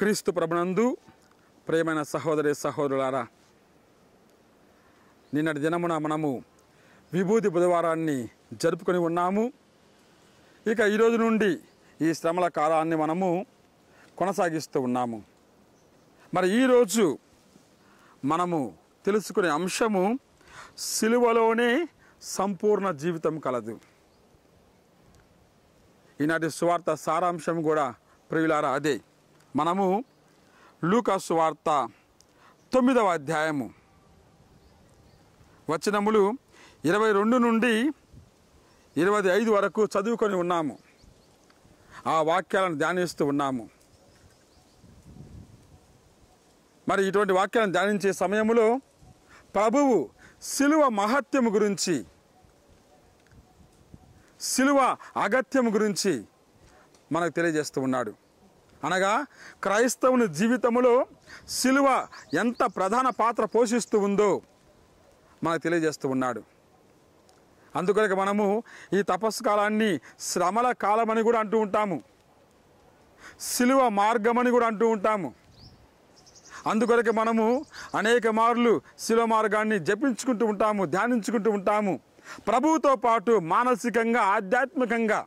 క్రీస్తు ప్రభునందు ప్రేమైన సహోదరి సహోదరులారా నిన్నటి దినమున మనము విభూతి బుధవారాన్ని జరుపుకొని ఉన్నాము ఇక ఈరోజు నుండి ఈ శ్రమల కాలాన్ని మనము కొనసాగిస్తూ ఉన్నాము మరి ఈరోజు మనము తెలుసుకునే అంశము సిలువలోనే సంపూర్ణ జీవితం కలదు ఈనాటి సువార్త సారాంశం కూడా ప్రియులారా అదే మనము లూకాసు వార్త తొమ్మిదవ అధ్యాయము వచ్చినములు ఇరవై రెండు నుండి ఇరవై ఐదు వరకు చదువుకొని ఉన్నాము ఆ వాక్యాలను ధ్యానిస్తూ ఉన్నాము మరి ఇటువంటి వాక్యాలను ధ్యానించే సమయంలో ప్రభువు శిలువ మహత్యము గురించి శిలువ అగత్యం గురించి మనకు తెలియజేస్తూ ఉన్నాడు అనగా క్రైస్తవుని జీవితంలో శిలువ ఎంత ప్రధాన పాత్ర పోషిస్తూ ఉందో మనకు తెలియజేస్తూ ఉన్నాడు అందుకనుక మనము ఈ తపస్సు కాలాన్ని శ్రమల కాలమని కూడా అంటూ ఉంటాము శిలువ మార్గమని కూడా అంటూ ఉంటాము అందుకొరకు మనము అనేక మార్లు శిలువ మార్గాన్ని జపించుకుంటూ ఉంటాము ధ్యానించుకుంటూ ఉంటాము ప్రభువుతో పాటు మానసికంగా ఆధ్యాత్మికంగా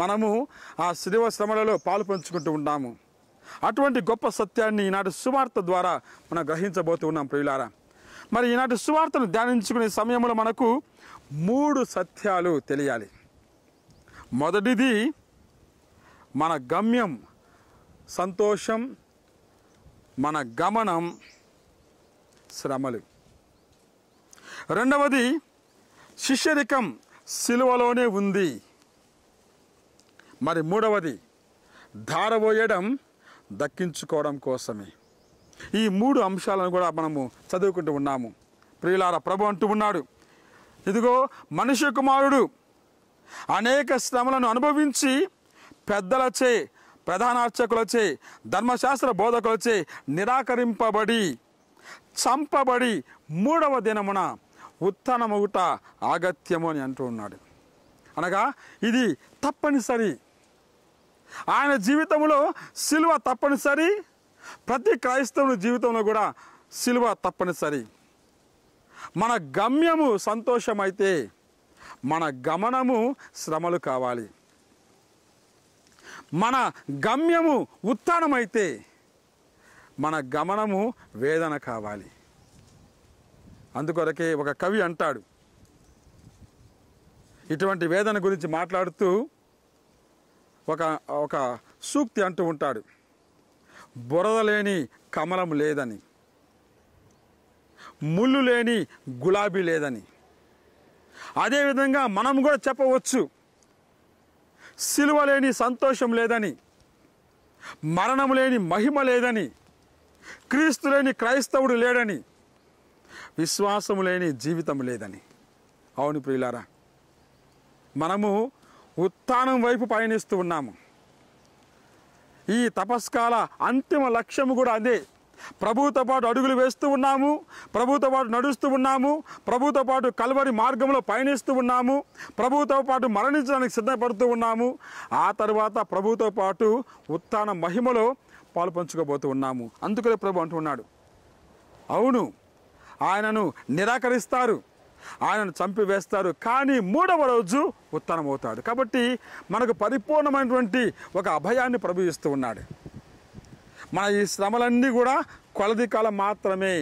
మనము ఆ శిలువ శ్రమలలో పాలు పంచుకుంటూ ఉన్నాము అటువంటి గొప్ప సత్యాన్ని ఈనాటి సువార్త ద్వారా మనం గ్రహించబోతూ ఉన్నాం ప్రియులారా మరి ఈనాటి సువార్తను ధ్యానించుకునే సమయంలో మనకు మూడు సత్యాలు తెలియాలి మొదటిది మన గమ్యం సంతోషం మన గమనం శ్రమలు రెండవది శిష్యరికం సిలువలోనే ఉంది మరి మూడవది ధారబోయడం దక్కించుకోవడం కోసమే ఈ మూడు అంశాలను కూడా మనము చదువుకుంటూ ఉన్నాము ప్రియులార ప్రభు అంటూ ఉన్నాడు ఇదిగో మనిషి కుమారుడు అనేక శ్రమలను అనుభవించి పెద్దలచే ప్రధానార్చకులచే ధర్మశాస్త్ర బోధకులచే నిరాకరింపబడి చంపబడి మూడవ దినమున ఉత్తనముట ఆగత్యము అని అంటూ ఉన్నాడు అనగా ఇది తప్పనిసరి ఆయన జీవితంలో సిలువ తప్పనిసరి ప్రతి క్రైస్తవుని జీవితంలో కూడా సిలువ తప్పనిసరి మన గమ్యము సంతోషమైతే మన గమనము శ్రమలు కావాలి మన గమ్యము ఉత్తానమైతే మన గమనము వేదన కావాలి అందుకొరకే ఒక కవి అంటాడు ఇటువంటి వేదన గురించి మాట్లాడుతూ ఒక ఒక సూక్తి అంటూ ఉంటాడు బురద లేని కమలం లేదని ముళ్ళు లేని గులాబీ లేదని అదేవిధంగా మనం కూడా చెప్పవచ్చు సిలువ లేని సంతోషం లేదని మరణం లేని మహిమ లేదని క్రీస్తు లేని క్రైస్తవుడు లేడని విశ్వాసం లేని జీవితం లేదని అవును ప్రియులారా మనము ఉత్థానం వైపు పయనిస్తూ ఉన్నాము ఈ తపస్కాల అంతిమ లక్ష్యము కూడా అదే ప్రభుతో పాటు అడుగులు వేస్తూ ఉన్నాము ప్రభుతో పాటు నడుస్తూ ఉన్నాము ప్రభుతో పాటు కలవరి మార్గంలో పయనిస్తూ ఉన్నాము ప్రభుతో పాటు మరణించడానికి సిద్ధపడుతూ ఉన్నాము ఆ తర్వాత ప్రభుతో పాటు ఉత్థాన మహిమలో పాలు పంచుకోబోతూ ఉన్నాము అందుకనే ప్రభు అంటున్నాడు అవును ఆయనను నిరాకరిస్తారు ఆయనను చంపివేస్తారు కానీ మూడవ రోజు ఉత్తరమవుతాడు కాబట్టి మనకు పరిపూర్ణమైనటువంటి ఒక అభయాన్ని ప్రభు ఉన్నాడు మన ఈ శ్రమలన్నీ కూడా కొలది కాలం మాత్రమే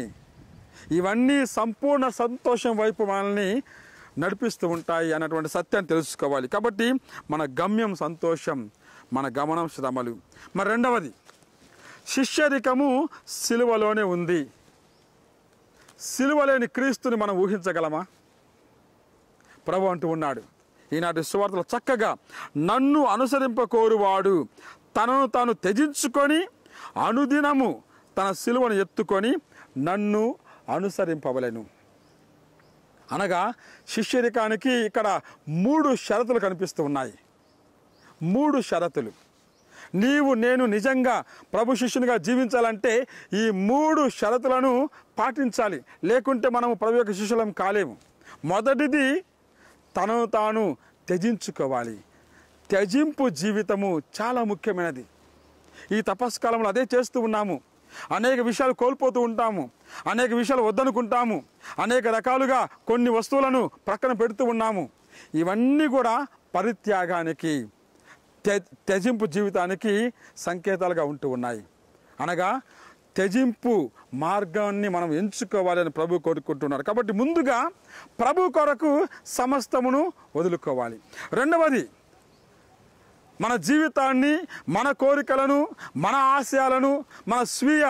ఇవన్నీ సంపూర్ణ సంతోషం వైపు మనల్ని నడిపిస్తూ ఉంటాయి అన్నటువంటి సత్యాన్ని తెలుసుకోవాలి కాబట్టి మన గమ్యం సంతోషం మన గమనం శ్రమలు మరి రెండవది శిష్యరికము సిలువలోనే ఉంది సిలువలేని క్రీస్తుని మనం ఊహించగలమా ప్రభు అంటూ ఉన్నాడు ఈనాటి సువార్తలు చక్కగా నన్ను అనుసరింపకోరువాడు తనను తాను త్యజించుకొని అనుదినము తన సిలువను ఎత్తుకొని నన్ను అనుసరింపవలను అనగా శిష్యరికానికి ఇక్కడ మూడు షరతులు కనిపిస్తూ ఉన్నాయి మూడు షరతులు నీవు నేను నిజంగా ప్రభు శిష్యునిగా జీవించాలంటే ఈ మూడు షరతులను పాటించాలి లేకుంటే మనము ప్రభు యొక్క శిష్యులం కాలేము మొదటిది తనను తాను త్యజించుకోవాలి త్యజింపు జీవితము చాలా ముఖ్యమైనది ఈ తపస్సు కాలంలో అదే చేస్తూ ఉన్నాము అనేక విషయాలు కోల్పోతూ ఉంటాము అనేక విషయాలు వద్దనుకుంటాము అనేక రకాలుగా కొన్ని వస్తువులను ప్రక్కన పెడుతూ ఉన్నాము ఇవన్నీ కూడా పరిత్యాగానికి త్యజింపు జీవితానికి సంకేతాలుగా ఉంటూ ఉన్నాయి అనగా త్యజింపు మార్గాన్ని మనం ఎంచుకోవాలని ప్రభు కోరుకుంటున్నారు కాబట్టి ముందుగా ప్రభు కొరకు సమస్తమును వదులుకోవాలి రెండవది మన జీవితాన్ని మన కోరికలను మన ఆశయాలను మన స్వీయ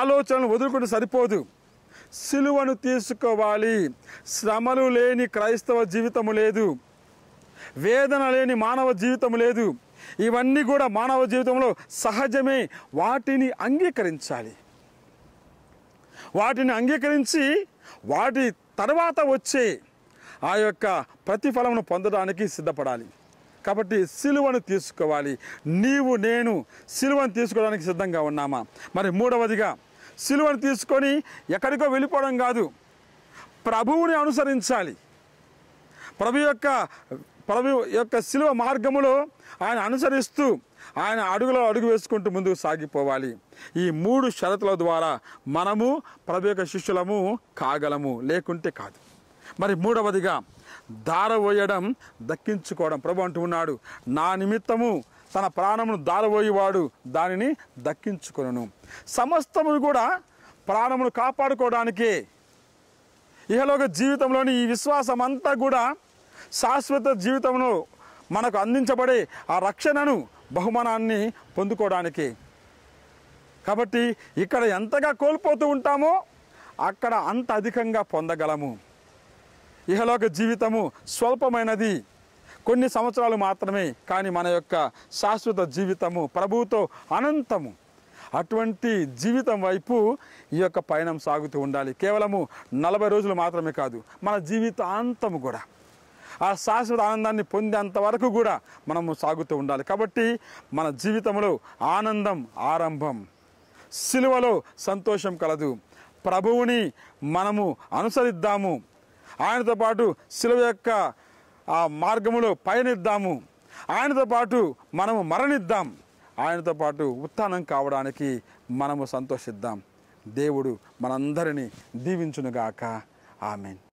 ఆలోచనలు వదులుకుంటే సరిపోదు సిలువను తీసుకోవాలి శ్రమలు లేని క్రైస్తవ జీవితము లేదు వేదన లేని మానవ జీవితం లేదు ఇవన్నీ కూడా మానవ జీవితంలో సహజమే వాటిని అంగీకరించాలి వాటిని అంగీకరించి వాటి తర్వాత వచ్చే ఆ యొక్క ప్రతిఫలమును పొందడానికి సిద్ధపడాలి కాబట్టి సిలువను తీసుకోవాలి నీవు నేను సిలువను తీసుకోవడానికి సిద్ధంగా ఉన్నామా మరి మూడవదిగా సిలువను తీసుకొని ఎక్కడికో వెళ్ళిపోవడం కాదు ప్రభువుని అనుసరించాలి ప్రభు యొక్క ప్రభు యొక్క శిలువ మార్గములో ఆయన అనుసరిస్తూ ఆయన అడుగులో అడుగు వేసుకుంటూ ముందుకు సాగిపోవాలి ఈ మూడు షరతుల ద్వారా మనము ప్రభు యొక్క శిష్యులము కాగలము లేకుంటే కాదు మరి మూడవదిగా దారవోయడం దక్కించుకోవడం ప్రభు అంటూ ఉన్నాడు నా నిమిత్తము తన ప్రాణమును దారబోయేవాడు దానిని దక్కించుకొనను సమస్తము కూడా ప్రాణమును కాపాడుకోవడానికే ఇహలోక జీవితంలోని ఈ విశ్వాసం అంతా కూడా శాశ్వత జీవితంలో మనకు అందించబడే ఆ రక్షణను బహుమానాన్ని పొందుకోవడానికి కాబట్టి ఇక్కడ ఎంతగా కోల్పోతూ ఉంటామో అక్కడ అంత అధికంగా పొందగలము ఇహలోక జీవితము స్వల్పమైనది కొన్ని సంవత్సరాలు మాత్రమే కానీ మన యొక్క శాశ్వత జీవితము ప్రభువుతో అనంతము అటువంటి జీవితం వైపు ఈ యొక్క పయనం సాగుతూ ఉండాలి కేవలము నలభై రోజులు మాత్రమే కాదు మన జీవితాంతము కూడా ఆ శాశ్వత ఆనందాన్ని పొందేంత వరకు కూడా మనము సాగుతూ ఉండాలి కాబట్టి మన జీవితంలో ఆనందం ఆరంభం సిలువలో సంతోషం కలదు ప్రభువుని మనము అనుసరిద్దాము ఆయనతో పాటు సిలువ యొక్క ఆ మార్గములో పయనిద్దాము ఆయనతో పాటు మనము మరణిద్దాం ఆయనతో పాటు ఉత్థానం కావడానికి మనము సంతోషిద్దాం దేవుడు మనందరినీ దీవించునుగాక ఆమెన్